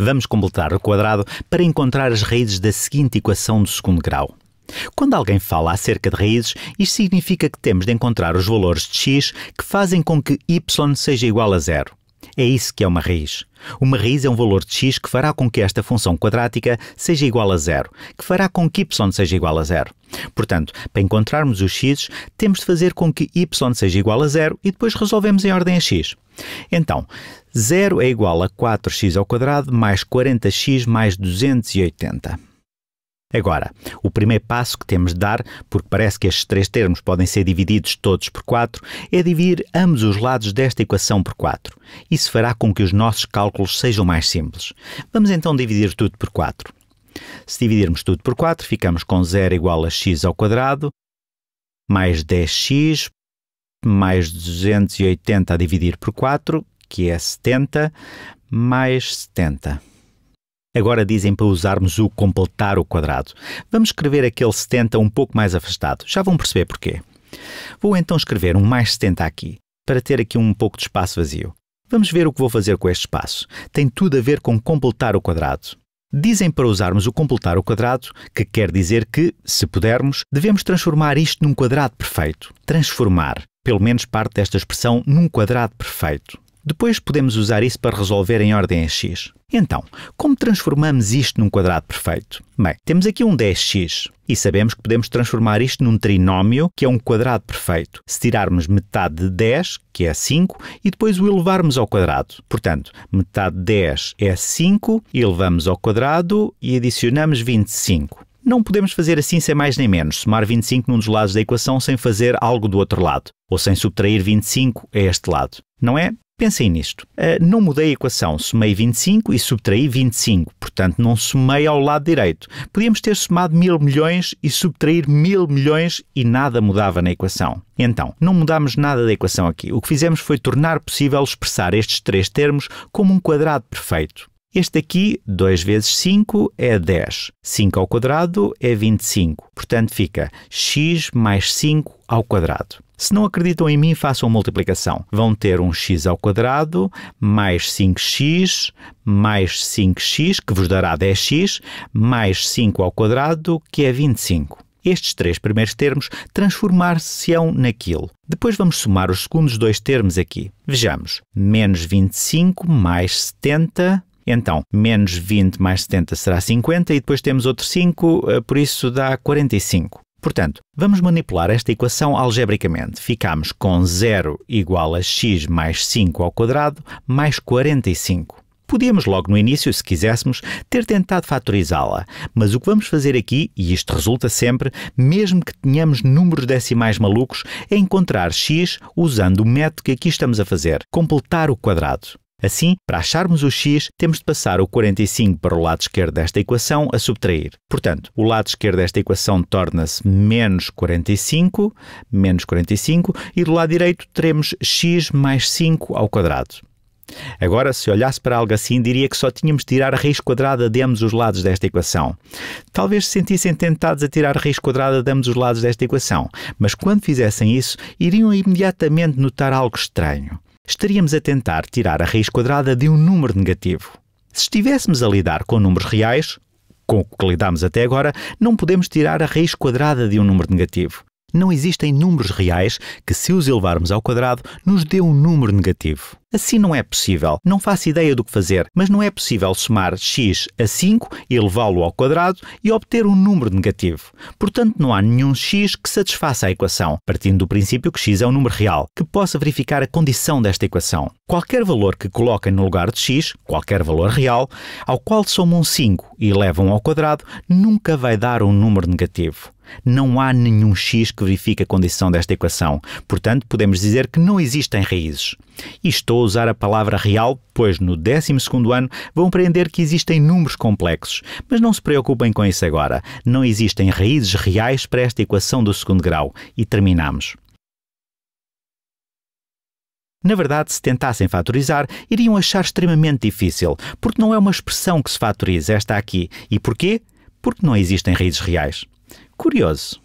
Vamos completar o quadrado para encontrar as raízes da seguinte equação do segundo grau. Quando alguém fala acerca de raízes, isto significa que temos de encontrar os valores de x que fazem com que y seja igual a zero. É isso que é uma raiz. Uma raiz é um valor de x que fará com que esta função quadrática seja igual a zero, que fará com que y seja igual a zero. Portanto, para encontrarmos os x, temos de fazer com que y seja igual a zero e depois resolvemos em ordem a x. Então, 0 é igual a 4x ao quadrado mais 40x mais 280. Agora, o primeiro passo que temos de dar, porque parece que estes três termos podem ser divididos todos por 4, é dividir ambos os lados desta equação por 4. Isso fará com que os nossos cálculos sejam mais simples. Vamos então dividir tudo por 4. Se dividirmos tudo por 4, ficamos com 0 igual a x ao quadrado, mais 10x, mais 280 a dividir por 4, que é 70, mais 70. Agora dizem para usarmos o completar o quadrado. Vamos escrever aquele 70 um pouco mais afastado. Já vão perceber porquê. Vou então escrever um mais 70 aqui, para ter aqui um pouco de espaço vazio. Vamos ver o que vou fazer com este espaço. Tem tudo a ver com completar o quadrado. Dizem para usarmos o completar o quadrado, que quer dizer que, se pudermos, devemos transformar isto num quadrado perfeito. Transformar, pelo menos parte desta expressão, num quadrado perfeito. Depois podemos usar isso para resolver em ordem a x. Então, como transformamos isto num quadrado perfeito? Bem, temos aqui um 10x e sabemos que podemos transformar isto num trinómio, que é um quadrado perfeito, se tirarmos metade de 10, que é 5, e depois o elevarmos ao quadrado. Portanto, metade de 10 é 5, elevamos ao quadrado e adicionamos 25 não podemos fazer assim sem mais nem menos, somar 25 num dos lados da equação sem fazer algo do outro lado, ou sem subtrair 25 a este lado. Não é? Pensem nisto. Uh, não mudei a equação, somei 25 e subtraí 25, portanto não somei ao lado direito. Podíamos ter somado mil milhões e subtrair mil milhões e nada mudava na equação. Então, não mudámos nada da equação aqui. O que fizemos foi tornar possível expressar estes três termos como um quadrado perfeito. Este aqui, 2 vezes 5 é 10. 5 ao quadrado é 25. Portanto, fica x mais 5 ao quadrado. Se não acreditam em mim, façam a multiplicação. Vão ter um x ao quadrado mais 5x mais 5x, que vos dará 10x, mais 5 ao quadrado, que é 25 estes três primeiros termos transformar-se-ão naquilo. Depois vamos somar os segundos dois termos aqui. Vejamos, menos 25 mais 70 então, menos 20 mais 70 será 50 e depois temos outro 5, eh, por isso dá 45. Portanto, vamos manipular esta equação algebricamente. Ficamos com 0 igual a x mais 5 ao quadrado mais 45. Podíamos logo no início, se quiséssemos, ter tentado fatorizá-la, mas o que vamos fazer aqui, e isto resulta sempre, mesmo que tenhamos números decimais malucos, é encontrar x usando o método que aqui estamos a fazer, completar o quadrado. Assim, para acharmos o x, temos de passar o 45 para o lado esquerdo desta equação a subtrair. Portanto, o lado esquerdo desta equação torna-se menos 45, menos 45, e do lado direito teremos x mais 5 ao quadrado. Agora, se olhasse para algo assim, diria que só tínhamos de tirar a raiz quadrada de ambos os lados desta equação. Talvez se sentissem tentados a tirar a raiz quadrada de ambos os lados desta equação, mas quando fizessem isso, iriam imediatamente notar algo estranho estaríamos a tentar tirar a raiz quadrada de um número negativo. Se estivéssemos a lidar com números reais, com o que lidámos até agora, não podemos tirar a raiz quadrada de um número negativo. Não existem números reais que, se os elevarmos ao quadrado, nos dê um número negativo. Assim não é possível. Não faço ideia do que fazer, mas não é possível somar x a 5, elevá-lo ao quadrado e obter um número negativo. Portanto, não há nenhum x que satisfaça a equação, partindo do princípio que x é um número real, que possa verificar a condição desta equação. Qualquer valor que coloquem no lugar de x, qualquer valor real, ao qual somam 5 e levam ao quadrado, nunca vai dar um número negativo. Não há nenhum x que verifique a condição desta equação. Portanto, podemos dizer que não existem raízes. E estou a usar a palavra real, pois no 12 ano vão aprender que existem números complexos. Mas não se preocupem com isso agora. Não existem raízes reais para esta equação do segundo grau. E terminamos. Na verdade, se tentassem fatorizar, iriam achar extremamente difícil, porque não é uma expressão que se fatoriza, esta aqui. E porquê? Porque não existem raízes reais curioso.